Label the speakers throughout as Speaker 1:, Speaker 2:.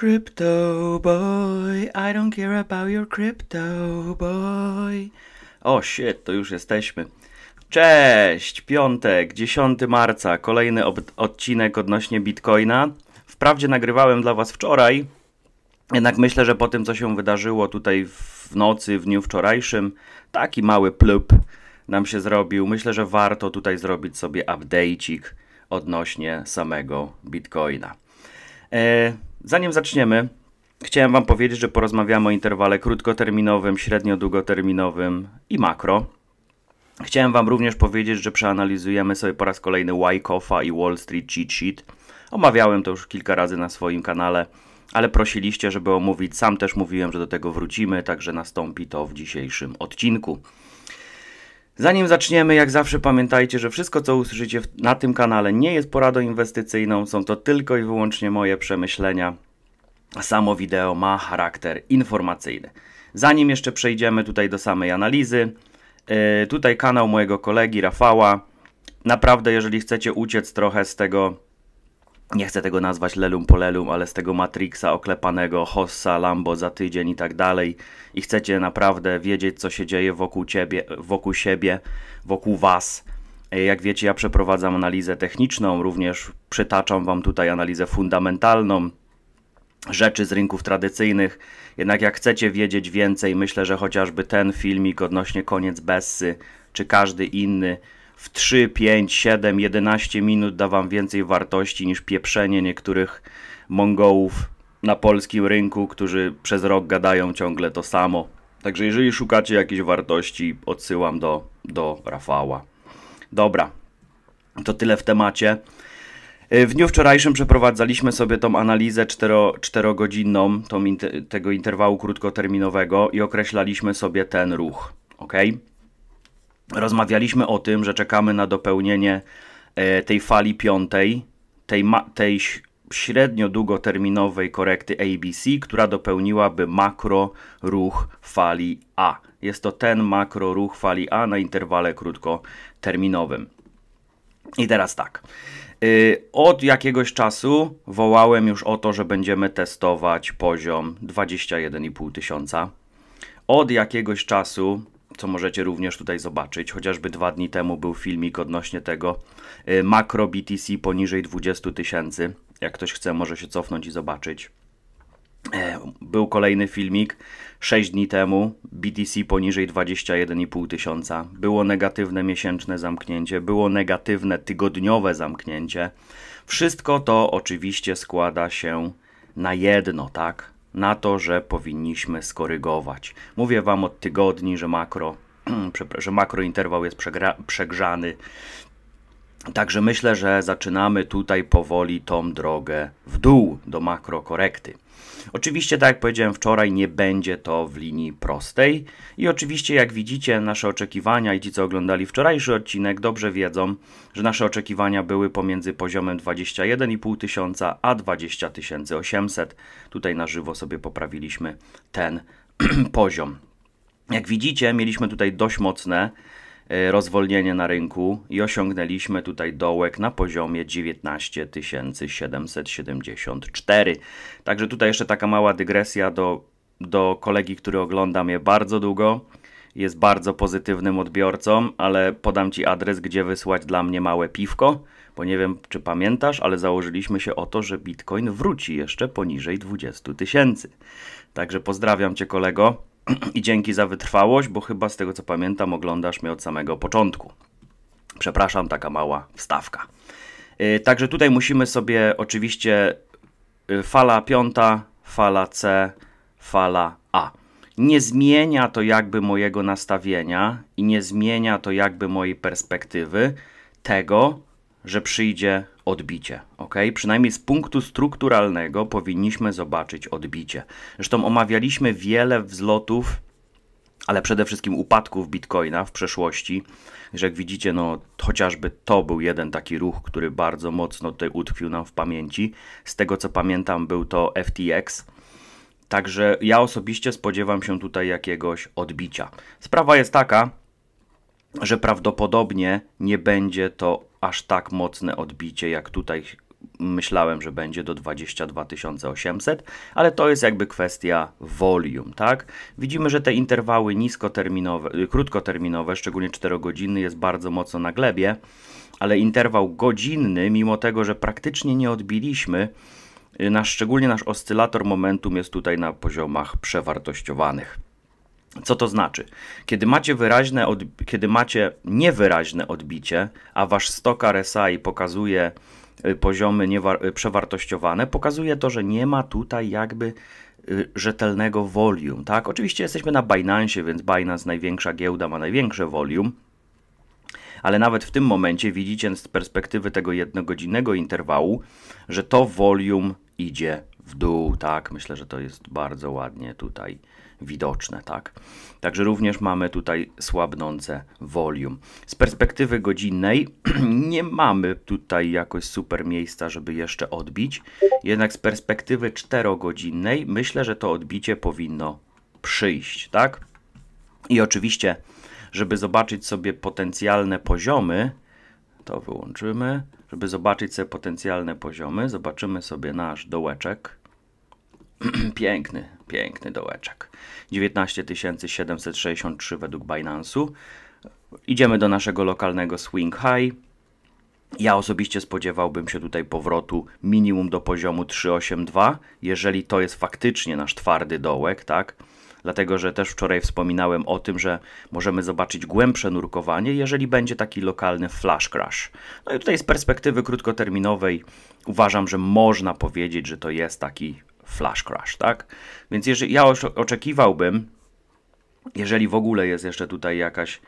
Speaker 1: Crypto boy, I don't care about your crypto boy. O shit, to już jesteśmy. Cześć, piątek, 10 marca, kolejny odcinek odnośnie Bitcoina. Wprawdzie nagrywałem dla Was wczoraj, jednak myślę, że po tym, co się wydarzyło tutaj w nocy, w dniu wczorajszym, taki mały plup nam się zrobił. Myślę, że warto tutaj zrobić sobie update'ik odnośnie samego Bitcoina. E Zanim zaczniemy, chciałem Wam powiedzieć, że porozmawiamy o interwale krótkoterminowym, średnio-długoterminowym i makro. Chciałem Wam również powiedzieć, że przeanalizujemy sobie po raz kolejny Wyckoff'a i Wall Street Cheat Sheet. Omawiałem to już kilka razy na swoim kanale, ale prosiliście, żeby omówić. Sam też mówiłem, że do tego wrócimy, także nastąpi to w dzisiejszym odcinku. Zanim zaczniemy, jak zawsze pamiętajcie, że wszystko co usłyszycie na tym kanale nie jest poradą inwestycyjną, są to tylko i wyłącznie moje przemyślenia. Samo wideo ma charakter informacyjny. Zanim jeszcze przejdziemy tutaj do samej analizy, e, tutaj kanał mojego kolegi Rafała. Naprawdę, jeżeli chcecie uciec trochę z tego nie chcę tego nazwać lelum polelum, ale z tego Matrixa oklepanego, Hossa, Lambo za tydzień i tak dalej i chcecie naprawdę wiedzieć, co się dzieje wokół ciebie, wokół siebie, wokół was. E, jak wiecie, ja przeprowadzam analizę techniczną, również przytaczam wam tutaj analizę fundamentalną, rzeczy z rynków tradycyjnych. Jednak jak chcecie wiedzieć więcej, myślę, że chociażby ten filmik odnośnie koniec Bessy, czy każdy inny, w 3, 5, 7, 11 minut da wam więcej wartości niż pieprzenie niektórych Mongołów na polskim rynku, którzy przez rok gadają ciągle to samo. Także jeżeli szukacie jakiejś wartości, odsyłam do, do Rafała. Dobra, to tyle w temacie. Y, w dniu wczorajszym przeprowadzaliśmy sobie tą analizę 4, godzinną tego interwału krótkoterminowego i określaliśmy sobie ten ruch. ok? rozmawialiśmy o tym, że czekamy na dopełnienie e, tej fali piątej, tej, tej średnio długoterminowej korekty ABC, która dopełniłaby makro ruch fali A. Jest to ten makro ruch fali A na interwale krótkoterminowym. I teraz tak. Y, od jakiegoś czasu wołałem już o to, że będziemy testować poziom 21,5 tysiąca. Od jakiegoś czasu co możecie również tutaj zobaczyć. Chociażby dwa dni temu był filmik odnośnie tego y, makro BTC poniżej 20 tysięcy. Jak ktoś chce, może się cofnąć i zobaczyć. E, był kolejny filmik 6 dni temu, BTC poniżej 21,5 tysiąca. Było negatywne miesięczne zamknięcie, było negatywne tygodniowe zamknięcie. Wszystko to oczywiście składa się na jedno, tak? na to, że powinniśmy skorygować. Mówię Wam od tygodni, że makro, że makrointerwał jest przegrzany. Także myślę, że zaczynamy tutaj powoli tą drogę w dół do makrokorekty. Oczywiście, tak jak powiedziałem wczoraj, nie będzie to w linii prostej. I oczywiście, jak widzicie, nasze oczekiwania i ci, co oglądali wczorajszy odcinek, dobrze wiedzą, że nasze oczekiwania były pomiędzy poziomem 21,5 tysiąca a 20 800. Tutaj na żywo sobie poprawiliśmy ten poziom. Jak widzicie, mieliśmy tutaj dość mocne E, rozwolnienie na rynku i osiągnęliśmy tutaj dołek na poziomie 19 774. Także tutaj jeszcze taka mała dygresja do, do kolegi, który ogląda mnie bardzo długo. Jest bardzo pozytywnym odbiorcą, ale podam Ci adres, gdzie wysłać dla mnie małe piwko, bo nie wiem, czy pamiętasz, ale założyliśmy się o to, że Bitcoin wróci jeszcze poniżej 20 tysięcy. Także pozdrawiam Cię kolego. i dzięki za wytrwałość, bo chyba z tego co pamiętam oglądasz mnie od samego początku. Przepraszam, taka mała wstawka. Y, także tutaj musimy sobie oczywiście y, fala piąta, fala C, fala A. Nie zmienia to jakby mojego nastawienia i nie zmienia to jakby mojej perspektywy tego, że przyjdzie odbicie. Ok? Przynajmniej z punktu strukturalnego powinniśmy zobaczyć odbicie. Zresztą omawialiśmy wiele wzlotów, ale przede wszystkim upadków bitcoina w przeszłości. Że jak widzicie, no chociażby to był jeden taki ruch, który bardzo mocno tutaj utkwił nam w pamięci. Z tego co pamiętam, był to FTX. Także ja osobiście spodziewam się tutaj jakiegoś odbicia. Sprawa jest taka, że prawdopodobnie nie będzie to aż tak mocne odbicie, jak tutaj myślałem, że będzie do 22 800, ale to jest jakby kwestia volume, tak? Widzimy, że te interwały niskoterminowe, y, krótkoterminowe, szczególnie 4 godziny jest bardzo mocno na glebie, ale interwał godzinny, mimo tego, że praktycznie nie odbiliśmy, y, nasz, szczególnie nasz oscylator momentum jest tutaj na poziomach przewartościowanych. Co to znaczy? Kiedy macie, wyraźne kiedy macie niewyraźne odbicie, a wasz stoka RSI pokazuje y, poziomy y, przewartościowane, pokazuje to, że nie ma tutaj jakby y, rzetelnego volume. Tak? Oczywiście jesteśmy na Binance, więc Binance największa giełda ma największe volume, ale nawet w tym momencie widzicie z perspektywy tego jednogodzinnego interwału, że to volume idzie w dół, tak, myślę, że to jest bardzo ładnie tutaj widoczne, tak. Także również mamy tutaj słabnące volume. Z perspektywy godzinnej nie mamy tutaj jakoś super miejsca, żeby jeszcze odbić, jednak z perspektywy 4-godzinnej myślę, że to odbicie powinno przyjść, tak. I oczywiście, żeby zobaczyć sobie potencjalne poziomy, to wyłączymy, żeby zobaczyć sobie potencjalne poziomy, zobaczymy sobie nasz dołeczek. piękny, piękny dołeczek. 19 763 według Binance'u. Idziemy do naszego lokalnego swing high. Ja osobiście spodziewałbym się tutaj powrotu minimum do poziomu 382, jeżeli to jest faktycznie nasz twardy dołek, tak? dlatego że też wczoraj wspominałem o tym, że możemy zobaczyć głębsze nurkowanie, jeżeli będzie taki lokalny flash crash. No i tutaj z perspektywy krótkoterminowej uważam, że można powiedzieć, że to jest taki flash crash, tak? Więc jeżeli ja oczekiwałbym, jeżeli w ogóle jest jeszcze tutaj jakaś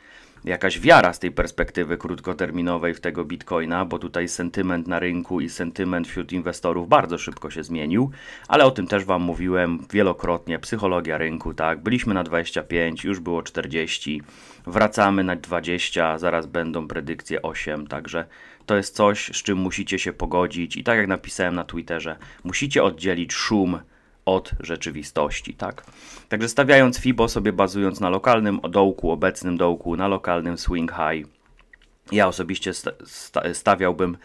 Speaker 1: jakaś wiara z tej perspektywy krótkoterminowej w tego bitcoina, bo tutaj sentyment na rynku i sentyment wśród inwestorów bardzo szybko się zmienił, ale o tym też Wam mówiłem wielokrotnie. Psychologia rynku, tak, byliśmy na 25, już było 40, wracamy na 20, zaraz będą predykcje 8, także to jest coś, z czym musicie się pogodzić i tak jak napisałem na Twitterze, musicie oddzielić szum od rzeczywistości, tak? Także stawiając FIBO sobie bazując na lokalnym dołku, obecnym dołku, na lokalnym swing high, ja osobiście stawiałbym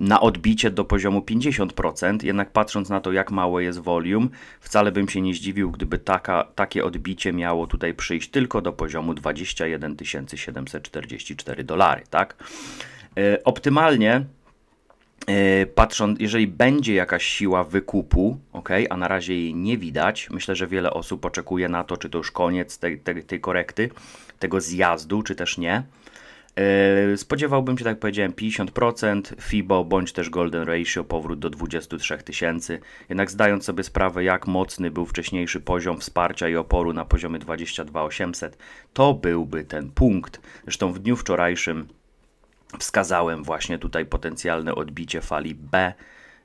Speaker 1: na odbicie do poziomu 50%, jednak patrząc na to, jak mało jest volume, wcale bym się nie zdziwił, gdyby taka, takie odbicie miało tutaj przyjść tylko do poziomu 21 744 dolary, tak? E, optymalnie E, patrząc, jeżeli będzie jakaś siła wykupu, ok, a na razie jej nie widać, myślę, że wiele osób oczekuje na to, czy to już koniec tej, tej, tej korekty, tego zjazdu, czy też nie. E, spodziewałbym się, tak jak powiedziałem, 50% FIBO bądź też Golden Ratio powrót do 23 tysięcy. Jednak zdając sobie sprawę, jak mocny był wcześniejszy poziom wsparcia i oporu na poziomie 22 800, to byłby ten punkt. Zresztą w dniu wczorajszym wskazałem właśnie tutaj potencjalne odbicie fali B,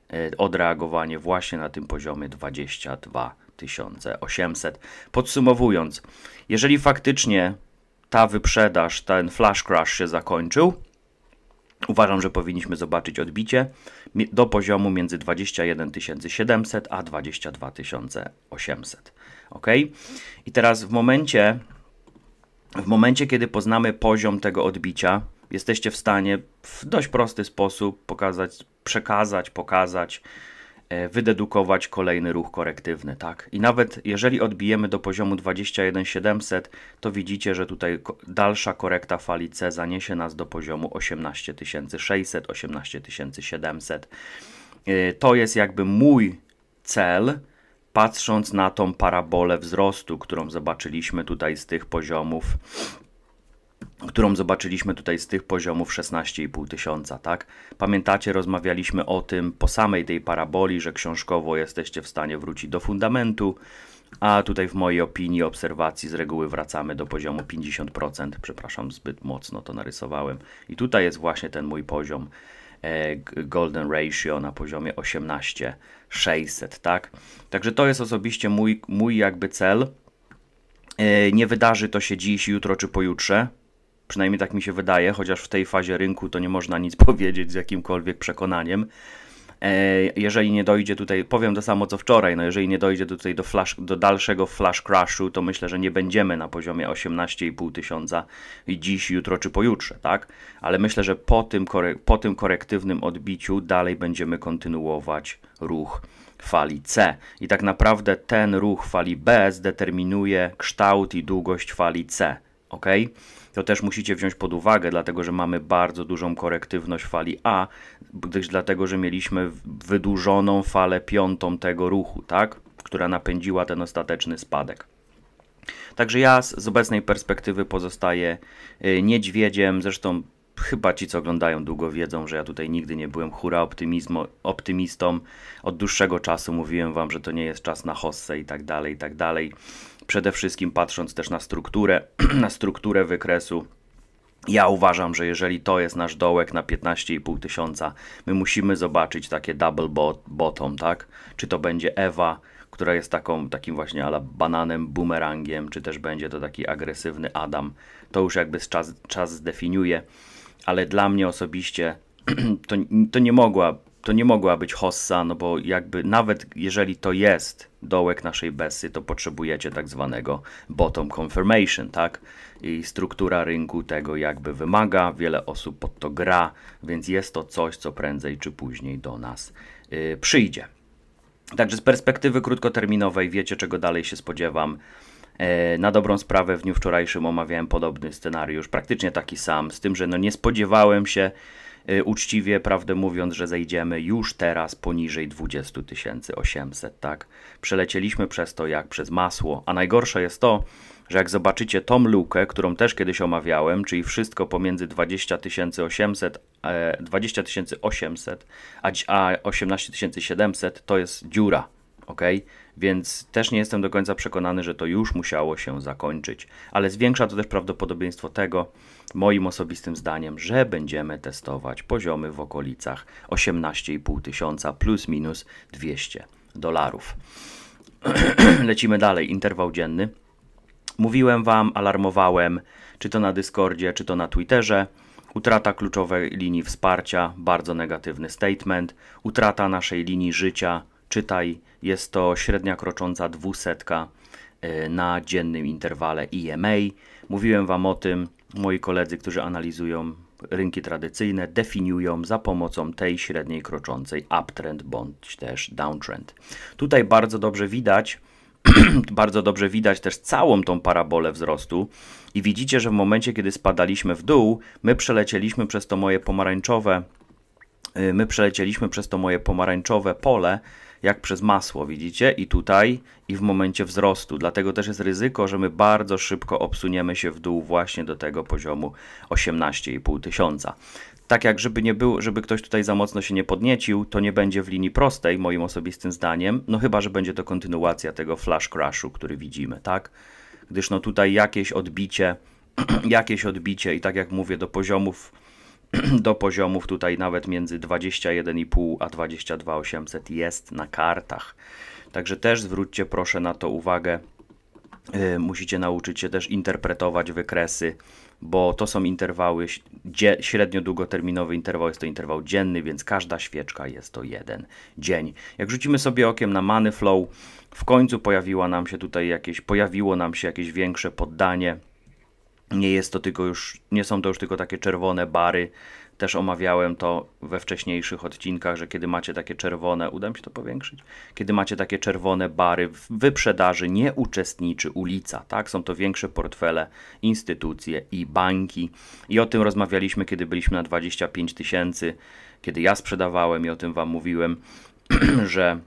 Speaker 1: e, odreagowanie właśnie na tym poziomie 22 800. Podsumowując, jeżeli faktycznie ta wyprzedaż, ten flash crash się zakończył, uważam, że powinniśmy zobaczyć odbicie do poziomu między 21 700 a 22 800. Ok? I teraz w momencie, w momencie, kiedy poznamy poziom tego odbicia, jesteście w stanie w dość prosty sposób pokazać, przekazać, pokazać, e, wydedukować kolejny ruch korektywny, tak? I nawet jeżeli odbijemy do poziomu 21700, to widzicie, że tutaj dalsza korekta fali C zaniesie nas do poziomu 18600, 18700. E, to jest jakby mój cel, patrząc na tą parabolę wzrostu, którą zobaczyliśmy tutaj z tych poziomów którą zobaczyliśmy tutaj z tych poziomów 16,5 tysiąca, tak? Pamiętacie, rozmawialiśmy o tym po samej tej paraboli, że książkowo jesteście w stanie wrócić do fundamentu, a tutaj w mojej opinii, obserwacji z reguły wracamy do poziomu 50%, przepraszam, zbyt mocno to narysowałem. I tutaj jest właśnie ten mój poziom e, golden ratio na poziomie 18,600, tak? Także to jest osobiście mój, mój jakby cel. E, nie wydarzy to się dziś, jutro czy pojutrze, Przynajmniej tak mi się wydaje, chociaż w tej fazie rynku to nie można nic powiedzieć z jakimkolwiek przekonaniem. E, jeżeli nie dojdzie tutaj, powiem to samo co wczoraj, no jeżeli nie dojdzie tutaj do, flash, do dalszego flash crashu, to myślę, że nie będziemy na poziomie 18,5 tysiąca dziś, jutro czy pojutrze, tak? Ale myślę, że po tym, po tym korektywnym odbiciu dalej będziemy kontynuować ruch fali C. I tak naprawdę ten ruch fali B zdeterminuje kształt i długość fali C ok? To też musicie wziąć pod uwagę, dlatego że mamy bardzo dużą korektywność fali A, gdyż dlatego że mieliśmy wydłużoną falę piątą tego ruchu, tak? Która napędziła ten ostateczny spadek. Także ja z, obecnej perspektywy pozostaję y, niedźwiedziem, zresztą chyba ci, co oglądają długo, wiedzą, że ja tutaj nigdy nie byłem hura optymistą. Od dłuższego czasu mówiłem wam, że to nie jest czas na hossę i tak dalej, i tak dalej przede wszystkim patrząc też na strukturę, na strukturę wykresu. Ja uważam, że jeżeli to jest nasz dołek na 15,5 tysiąca, my musimy zobaczyć takie double bot, bottom, tak? Czy to będzie Ewa, która jest taką, takim właśnie ala bananem, bumerangiem, czy też będzie to taki agresywny Adam. To już jakby czas, czas zdefiniuje, ale dla mnie osobiście to, to nie mogła to nie mogła być hossa, no bo jakby nawet jeżeli to jest dołek naszej besy, to potrzebujecie tak zwanego bottom confirmation, tak? I struktura rynku tego jakby wymaga, wiele osób pod to gra, więc jest to coś, co prędzej czy później do nas yy, przyjdzie. Także z perspektywy krótkoterminowej wiecie, czego dalej się spodziewam. E, na dobrą sprawę w dniu wczorajszym omawiałem podobny scenariusz, praktycznie taki sam, z tym, że no nie spodziewałem się E, uczciwie, prawdę mówiąc, że zejdziemy już teraz poniżej 20 800, tak? Przelecieliśmy przez to jak przez masło, a najgorsze jest to, że jak zobaczycie tą lukę, którą też kiedyś omawiałem, czyli wszystko pomiędzy 20 800, 20 800 a 18 700, to jest dziura, ok? Więc też nie jestem do końca przekonany, że to już musiało się zakończyć. Ale zwiększa to też prawdopodobieństwo tego, moim osobistym zdaniem, że będziemy testować poziomy w okolicach 18,5 tysiąca plus minus 200 dolarów. Lecimy dalej, interwał dzienny. Mówiłem Wam, alarmowałem, czy to na Discordzie, czy to na Twitterze. Utrata kluczowej linii wsparcia, bardzo negatywny statement. Utrata naszej linii życia, czytaj jest to średnia krocząca dwusetka e, na dziennym interwale EMA. Mówiłem Wam o tym, moi koledzy, którzy analizują rynki tradycyjne, definiują za pomocą tej średniej kroczącej uptrend bądź też downtrend. Tutaj bardzo dobrze widać, bardzo dobrze widać też całą tą parabolę wzrostu i widzicie, że w momencie, kiedy spadaliśmy w dół, my przelecieliśmy przez to moje pomarańczowe, y, my przelecieliśmy przez to moje pomarańczowe pole, jak przez masło, widzicie? I tutaj, i w momencie wzrostu. Dlatego też jest ryzyko, że my bardzo szybko obsuniemy się w dół właśnie do tego poziomu 18,5 tysiąca. Tak jak żeby nie był, żeby ktoś tutaj za mocno się nie podniecił, to nie będzie w linii prostej, moim osobistym zdaniem, no chyba, że będzie to kontynuacja tego flash crashu, który widzimy, tak? Gdyż no tutaj jakieś odbicie, jakieś odbicie i tak jak mówię, do poziomów do poziomów tutaj nawet między 21,5 a 22,800 jest na kartach. Także też zwróćcie proszę na to uwagę. Y, musicie nauczyć się też interpretować wykresy, bo to są interwały, średnio długoterminowy interwał jest to interwał dzienny, więc każda świeczka jest to jeden dzień. Jak rzucimy sobie okiem na Money Flow, w końcu pojawiła nam się tutaj jakieś, pojawiło nam się jakieś większe poddanie nie jest to tylko już, nie są to już tylko takie czerwone bary. Też omawiałem to we wcześniejszych odcinkach, że kiedy macie takie czerwone, uda mi się to powiększyć? Kiedy macie takie czerwone bary, w wyprzedaży nie uczestniczy ulica, tak? Są to większe portfele, instytucje i banki. I o tym rozmawialiśmy, kiedy byliśmy na 25 tysięcy, kiedy ja sprzedawałem i o tym Wam mówiłem, że,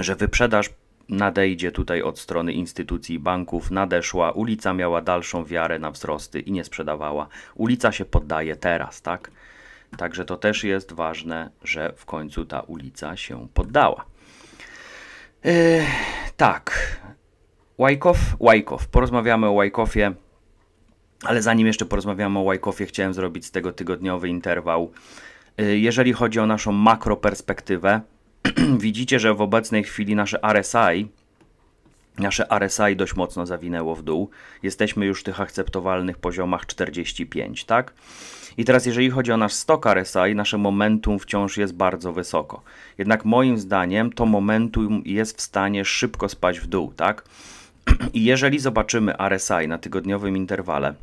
Speaker 1: że wyprzedaż nadejdzie tutaj od strony instytucji banków, nadeszła, ulica miała dalszą wiarę na wzrosty i nie sprzedawała. Ulica się poddaje teraz, tak? Także to też jest ważne, że w końcu ta ulica się poddała. E, tak, Wajkow, Wajkow. Porozmawiamy o Wajkowie, ale zanim jeszcze porozmawiamy o Wajkowie, chciałem zrobić z tego tygodniowy interwał. E, jeżeli chodzi o naszą makroperspektywę, widzicie, że w obecnej chwili nasze RSI, nasze RSI dość mocno zawinęło w dół. Jesteśmy już w tych akceptowalnych poziomach 45, tak? I teraz jeżeli chodzi o nasz stok RSI, nasze momentum wciąż jest bardzo wysoko. Jednak moim zdaniem to momentum jest w stanie szybko spać w dół, tak? I jeżeli zobaczymy RSI na tygodniowym interwale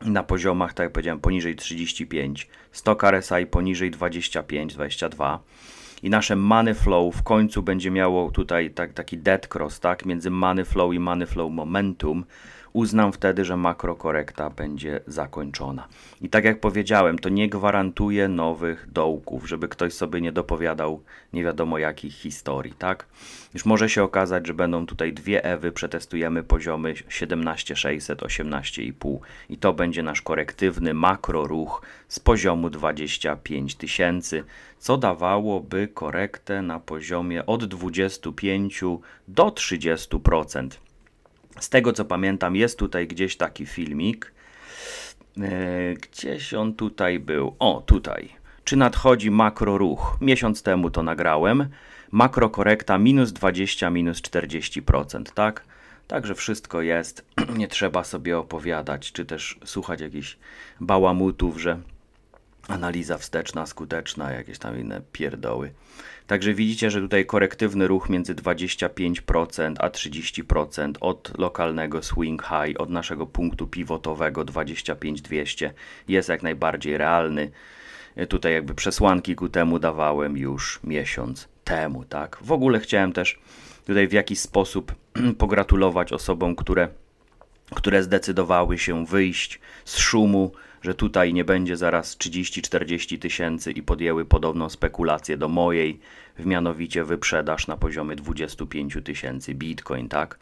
Speaker 1: na poziomach, tak jak powiedziałem, poniżej 35, stok RSI poniżej 25, 22, i nasze money flow w końcu będzie miało tutaj tak, taki dead cross, tak, między money flow i money flow momentum, uznam wtedy, że makrokorekta będzie zakończona. I tak jak powiedziałem, to nie gwarantuje nowych dołków, żeby ktoś sobie nie dopowiadał nie wiadomo jakich historii, tak? Już może się okazać, że będą tutaj dwie Ewy, przetestujemy poziomy 17600, 18,5 i to będzie nasz korektywny makroruch z poziomu 25 tysięcy, co dawałoby korektę na poziomie od 25 do 30%. Z tego co pamiętam, jest tutaj gdzieś taki filmik. E, gdzieś on tutaj był. O, tutaj. Czy nadchodzi makroruch? Miesiąc temu to nagrałem. Makrokorekta minus 20, minus 40%, tak? Także wszystko jest. Nie trzeba sobie opowiadać, czy też słuchać jakichś bałamutów, że analiza wsteczna, skuteczna, jakieś tam inne pierdoły. Także widzicie, że tutaj korektywny ruch między 25% a 30% od lokalnego swing high, od naszego punktu pivotowego 25200 jest jak najbardziej realny. Tutaj jakby przesłanki ku temu dawałem już miesiąc temu, tak? W ogóle chciałem też tutaj w jakiś sposób pogratulować osobom, które, które zdecydowały się wyjść z szumu, że tutaj nie będzie zaraz 30-40 tysięcy i podjęły podobną spekulację do mojej, w mianowicie wyprzedaż na poziomie 25 tysięcy bitcoin, tak?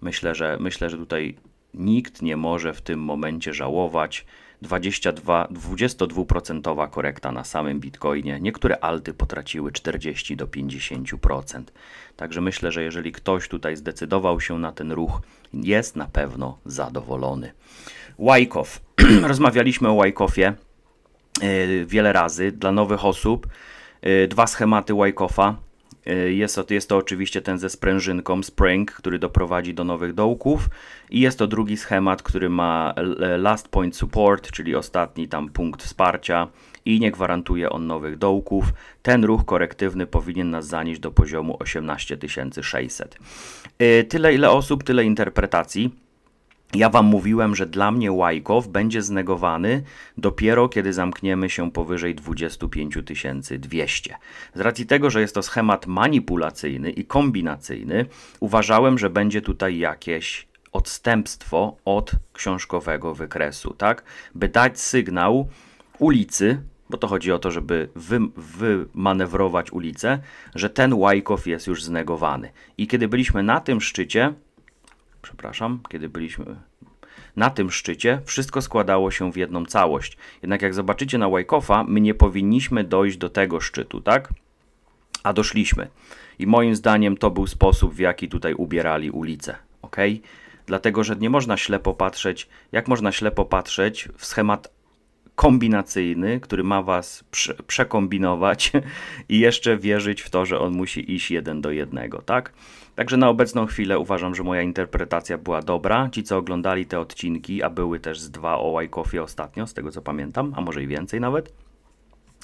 Speaker 1: Myślę, że myślę, że tutaj nikt nie może w tym momencie żałować. 22, 22% korekta na samym Bitcoinie. Niektóre alty potraciły 40 do 50%. Także myślę, że jeżeli ktoś tutaj zdecydował się na ten ruch, jest na pewno zadowolony. Wyckoff. Rozmawialiśmy o Wyckoffie e, wiele razy dla nowych osób. E, dwa schematy Wyckofa E, jest to, jest to oczywiście ten ze sprężynką, spring, który doprowadzi do nowych dołków i jest to drugi schemat, który ma last point support, czyli ostatni tam punkt wsparcia i nie gwarantuje on nowych dołków. Ten ruch korektywny powinien nas zanieść do poziomu 18600. E, tyle ile osób, tyle interpretacji. Ja wam mówiłem, że dla mnie Łajkow będzie znegowany dopiero kiedy zamkniemy się powyżej 25 200. Z racji tego, że jest to schemat manipulacyjny i kombinacyjny, uważałem, że będzie tutaj jakieś odstępstwo od książkowego wykresu, tak? By dać sygnał ulicy, bo to chodzi o to, żeby wy, wymanewrować ulicę, że ten Łajkow jest już znegowany. I kiedy byliśmy na tym szczycie, przepraszam, kiedy byliśmy na tym szczycie, wszystko składało się w jedną całość. Jednak jak zobaczycie na Wyckofa, my nie powinniśmy dojść do tego szczytu, tak? A doszliśmy. I moim zdaniem to był sposób, w jaki tutaj ubierali ulicę, ok? Dlatego, że nie można ślepo patrzeć, jak można ślepo patrzeć w schemat kombinacyjny, który ma was prze przekombinować i jeszcze wierzyć w to, że on musi iść jeden do jednego, tak? Także na obecną chwilę uważam, że moja interpretacja była dobra. Ci, co oglądali te odcinki, a były też z dwa o Wajkofie ostatnio, z tego co pamiętam, a może i więcej nawet,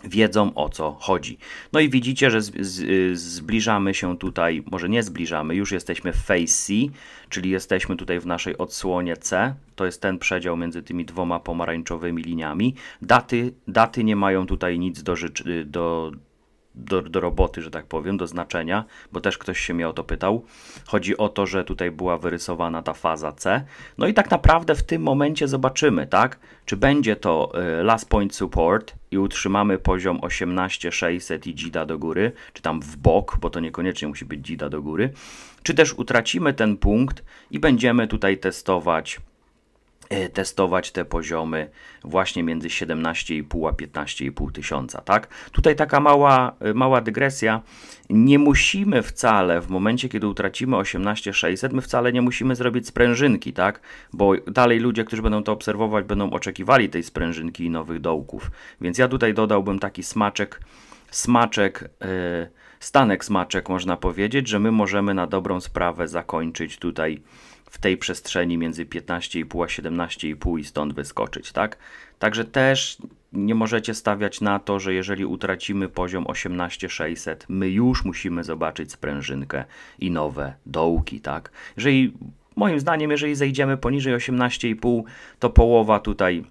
Speaker 1: wiedzą o co chodzi. No i widzicie, że z, z, zbliżamy się tutaj, może nie zbliżamy, już jesteśmy w face C, czyli jesteśmy tutaj w naszej odsłonie C, to jest ten przedział między tymi dwoma pomarańczowymi liniami. Daty, daty nie mają tutaj nic do, do, do, do roboty, że tak powiem, do znaczenia, bo też ktoś się mnie o to pytał. Chodzi o to, że tutaj była wyrysowana ta faza C. No i tak naprawdę w tym momencie zobaczymy, tak, czy będzie to e, last point support i utrzymamy poziom 18600 i dzida do góry, czy tam w bok, bo to niekoniecznie musi być dzida do góry, czy też utracimy ten punkt i będziemy tutaj testować E, testować te poziomy właśnie między 17,5 a 15,5 tysiąca, tak? Tutaj taka mała, e, mała dygresja. Nie musimy wcale w momencie, kiedy utracimy 18,600, my wcale nie musimy zrobić sprężynki, tak? Bo dalej ludzie, którzy będą to obserwować, będą oczekiwali tej sprężynki i nowych dołków. Więc ja tutaj dodałbym taki smaczek, smaczek, yy, stanek smaczek można powiedzieć, że my możemy na dobrą sprawę zakończyć tutaj w tej przestrzeni między 15,5 a 17,5 i stąd wyskoczyć, tak? Także też nie możecie stawiać na to, że jeżeli utracimy poziom 18600, my już musimy zobaczyć sprężynkę i nowe dołki, tak? Jeżeli, moim zdaniem, jeżeli zejdziemy poniżej 18,5, to połowa tutaj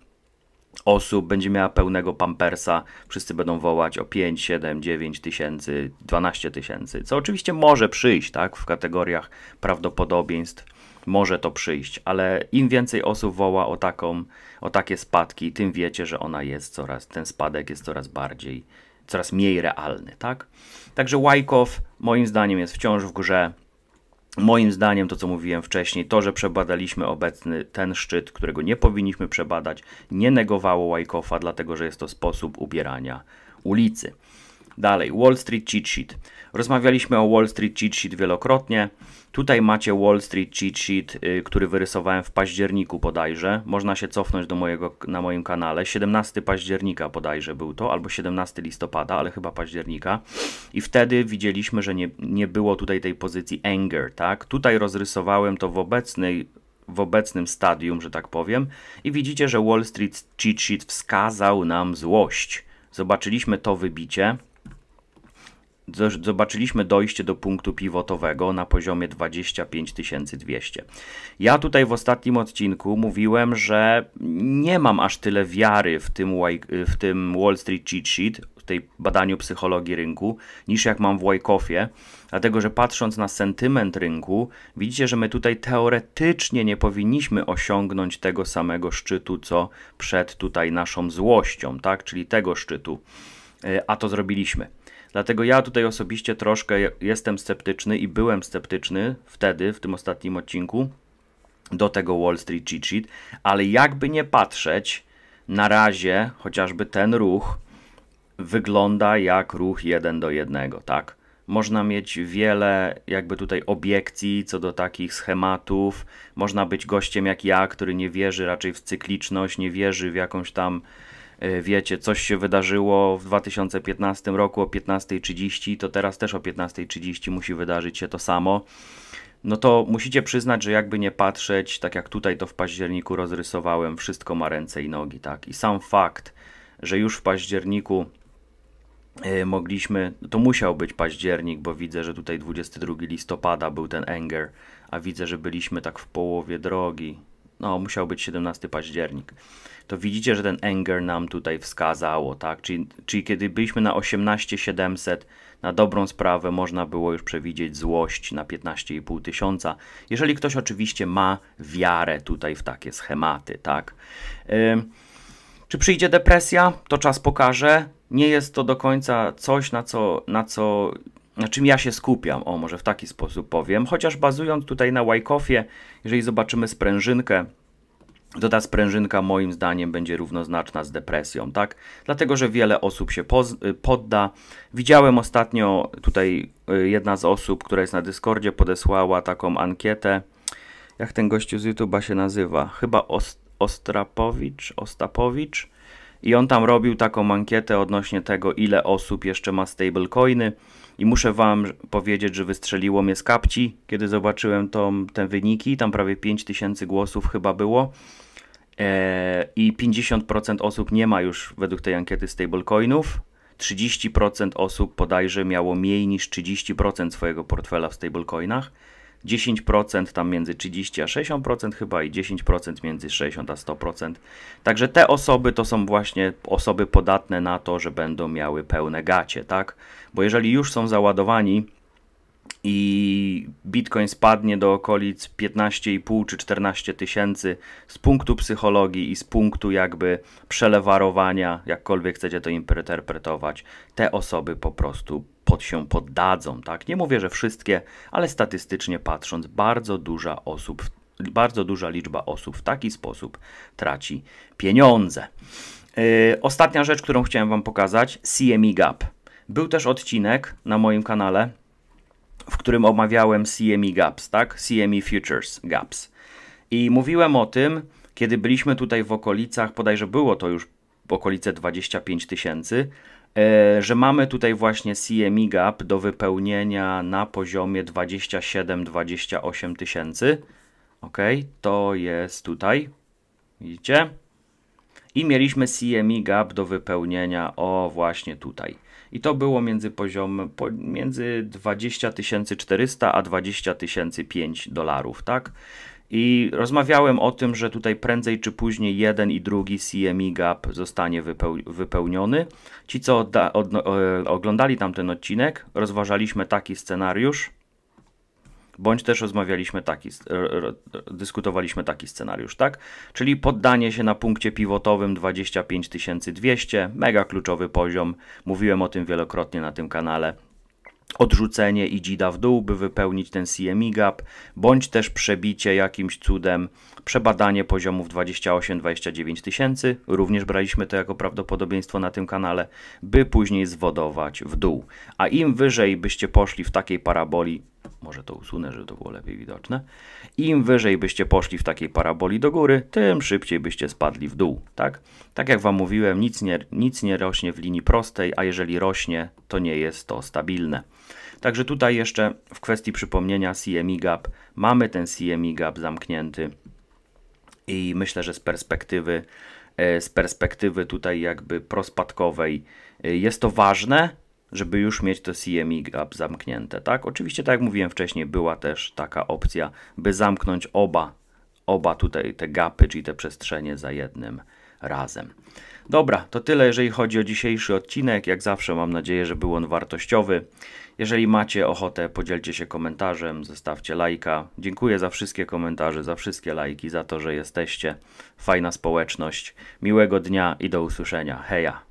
Speaker 1: osób będzie miała pełnego pampersa, wszyscy będą wołać o 5, 7, 9 tysięcy, 12 tysięcy, co oczywiście może przyjść, tak? W kategoriach prawdopodobieństw może to przyjść, ale im więcej osób woła o, taką, o takie spadki, tym wiecie, że ona jest coraz, ten spadek jest coraz bardziej, coraz mniej realny, tak? Także Wyckoff moim zdaniem jest wciąż w grze. Moim zdaniem to, co mówiłem wcześniej, to, że przebadaliśmy obecny ten szczyt, którego nie powinniśmy przebadać, nie negowało Wyckofa, dlatego że jest to sposób ubierania ulicy. Dalej, Wall Street Cheat Sheet. Rozmawialiśmy o Wall Street Cheat Sheet wielokrotnie. Tutaj macie Wall Street Cheat Sheet, y, który wyrysowałem w październiku podajże. Można się cofnąć do mojego, na moim kanale. 17 października podajże był to, albo 17 listopada, ale chyba października. I wtedy widzieliśmy, że nie, nie było tutaj tej pozycji anger, tak? Tutaj rozrysowałem to w obecnej w obecnym stadium, że tak powiem, i widzicie, że Wall Street Cheat Sheet wskazał nam złość. Zobaczyliśmy to wybicie, zobaczyliśmy dojście do punktu pivotowego na poziomie 25200. Ja tutaj w ostatnim odcinku mówiłem, że nie mam aż tyle wiary w tym, w tym Wall Street Cheat Sheet, w tej badaniu psychologii rynku, niż jak mam w Wyckoffie, dlatego że patrząc na sentyment rynku, widzicie, że my tutaj teoretycznie nie powinniśmy osiągnąć tego samego szczytu, co przed tutaj naszą złością, tak? czyli tego szczytu, e, a to zrobiliśmy. Dlatego ja tutaj osobiście troszkę jestem sceptyczny i byłem sceptyczny wtedy, w tym ostatnim odcinku, do tego Wall Street Cheat Sheet, ale jakby nie patrzeć, na razie chociażby ten ruch wygląda jak ruch 1 do 1, tak? Można mieć wiele jakby tutaj obiekcji co do takich schematów. Można być gościem jak ja, który nie wierzy raczej w cykliczność, nie wierzy w jakąś tam E, wiecie, coś się wydarzyło w 2015 roku o 15.30, to teraz też o 15.30 musi wydarzyć się to samo. No to musicie przyznać, że jakby nie patrzeć, tak jak tutaj to w październiku rozrysowałem, wszystko ma ręce i nogi, tak. I sam fakt, że już w październiku e, mogliśmy, to musiał być październik, bo widzę, że tutaj 22 listopada był ten anger, a widzę, że byliśmy tak w połowie drogi, no musiał być 17 październik. To widzicie, że ten anger nam tutaj wskazało, tak? Czyli, czyli kiedy byliśmy na 18700, na dobrą sprawę można było już przewidzieć złość na 15,5 tysiąca, jeżeli ktoś oczywiście ma wiarę tutaj w takie schematy, tak? Czy przyjdzie depresja? To czas pokaże. Nie jest to do końca coś, na co, na co na czym ja się skupiam, o może w taki sposób powiem, chociaż bazując tutaj na Wyckoffie, jeżeli zobaczymy sprężynkę, to ta sprężynka moim zdaniem będzie równoznaczna z depresją, tak? Dlatego, że wiele osób się y, podda. Widziałem ostatnio tutaj y, jedna z osób, która jest na Discordzie, podesłała taką ankietę. Jak ten gościu z YouTube'a się nazywa? Chyba Ost Ostapowicz i on tam robił taką ankietę odnośnie tego, ile osób jeszcze ma stablecoiny. I muszę wam powiedzieć, że wystrzeliło mnie z kapci, kiedy zobaczyłem tą, te wyniki. Tam prawie 5000 głosów chyba było. Eee, I 50% osób nie ma już według tej ankiety stablecoinów. 30% osób podajże miało mniej niż 30% swojego portfela w stablecoinach. 10% tam między 30 a 60% chyba i 10% między 60 a 100%. Także te osoby to są właśnie osoby podatne na to, że będą miały pełne gacie, tak? Bo jeżeli już są załadowani, i Bitcoin spadnie do okolic 15,5 czy 14 tysięcy z punktu psychologii i z punktu jakby przelewarowania, jakkolwiek chcecie to interpretować, te osoby po prostu pod się poddadzą. Tak? Nie mówię, że wszystkie, ale statystycznie patrząc, bardzo duża, osób, bardzo duża liczba osób w taki sposób traci pieniądze. Yy, ostatnia rzecz, którą chciałem Wam pokazać, CME Gap. Był też odcinek na moim kanale, w którym omawiałem CME Gaps, tak? CME Futures Gaps. I mówiłem o tym, kiedy byliśmy tutaj w okolicach, bodajże było to już w okolice 25 tysięcy, E, że mamy tutaj właśnie CME gap do wypełnienia na poziomie 27-28 tysięcy. Ok, to jest tutaj. Widzicie? I mieliśmy CME gap do wypełnienia o właśnie tutaj i to było między poziom między 20 400 a 20 5 dolarów, tak? I rozmawiałem o tym, że tutaj prędzej czy później jeden i drugi CME gap zostanie wypełniony. Ci, co e, oglądali tamten odcinek, rozważaliśmy taki scenariusz, Bądź też rozmawialiśmy taki, dyskutowaliśmy taki scenariusz, tak? Czyli poddanie się na punkcie pivotowym 25200, mega kluczowy poziom. Mówiłem o tym wielokrotnie na tym kanale odrzucenie i dzida w dół, by wypełnić ten CME gap, bądź też przebicie jakimś cudem, przebadanie poziomów 28-29 tysięcy, również braliśmy to jako prawdopodobieństwo na tym kanale, by później zwodować w dół. A im wyżej byście poszli w takiej paraboli, może to usunę, żeby to było lepiej widoczne. Im wyżej byście poszli w takiej paraboli do góry, tym szybciej byście spadli w dół. Tak, tak jak Wam mówiłem, nic nie, nic nie rośnie w linii prostej, a jeżeli rośnie, to nie jest to stabilne. Także tutaj jeszcze w kwestii przypomnienia CME Gap mamy ten CME Gap zamknięty i myślę, że z perspektywy e, z perspektywy tutaj jakby prospadkowej e, jest to ważne, żeby już mieć to CME Gap y zamknięte, tak? Oczywiście, tak jak mówiłem wcześniej, była też taka opcja, by zamknąć oba, oba tutaj te gapy, czyli te przestrzenie za jednym razem. Dobra, to tyle, jeżeli chodzi o dzisiejszy odcinek. Jak zawsze mam nadzieję, że był on wartościowy. Jeżeli macie ochotę, podzielcie się komentarzem, zostawcie lajka. Dziękuję za wszystkie komentarze, za wszystkie lajki, za to, że jesteście. Fajna społeczność. Miłego dnia i do usłyszenia. Heja!